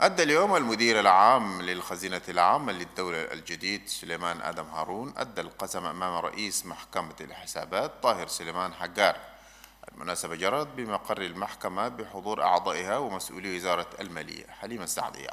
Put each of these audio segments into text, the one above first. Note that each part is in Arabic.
أدى اليوم المدير العام للخزينة العامة للدولة الجديد سليمان آدم هارون أدى القسم أمام رئيس محكمة الحسابات طاهر سليمان حجار المناسبة جرت بمقر المحكمة بحضور أعضائها ومسؤولي وزارة المالية حليمة السعدي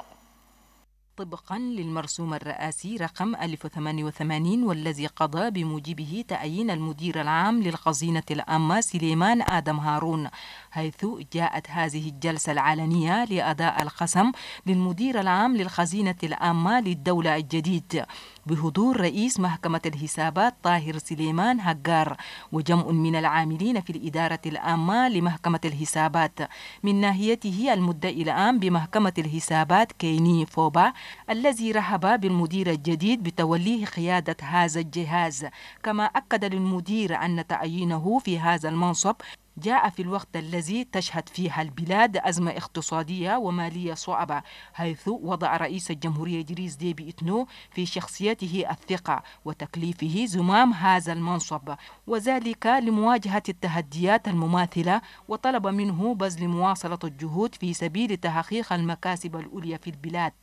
طبقا للمرسوم الرئاسي رقم 1088 والذي قضى بموجبه تعيين المدير العام للخزينة العامة سليمان آدم هارون حيث جاءت هذه الجلسة العلنية لأداء القسم للمدير العام للخزينة العامة للدولة الجديد بحضور رئيس محكمة الحسابات طاهر سليمان هجار وجمع من العاملين في الإدارة العامة لمحكمة الحسابات من ناحيته المدعي العام بمحكمة الحسابات كيني فوبا الذي رحب بالمدير الجديد بتوليه قيادة هذا الجهاز كما أكد للمدير أن تعيينه في هذا المنصب جاء في الوقت الذي تشهد فيها البلاد أزمة اقتصادية ومالية صعبة حيث وضع رئيس الجمهورية إدريس ديبي إتنو في شخصيته الثقة وتكليفه زمام هذا المنصب وذلك لمواجهة التحديات المماثلة وطلب منه بذل مواصلة الجهود في سبيل تحقيق المكاسب العليا في البلاد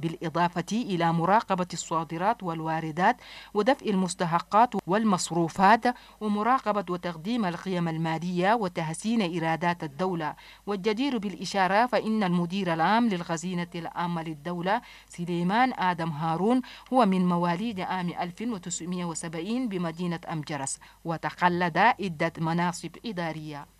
بالإضافة إلى مراقبة الصادرات والواردات ودفع المستحقات والمصروفات ومراقبة وتقديم القيم المالية وتحسين إيرادات الدولة والجدير بالإشارة فإن المدير العام للخزينة العامة للدولة سليمان آدم هارون هو من مواليد عام 1970 بمدينة أمجرس وتقلد عدة مناصب إدارية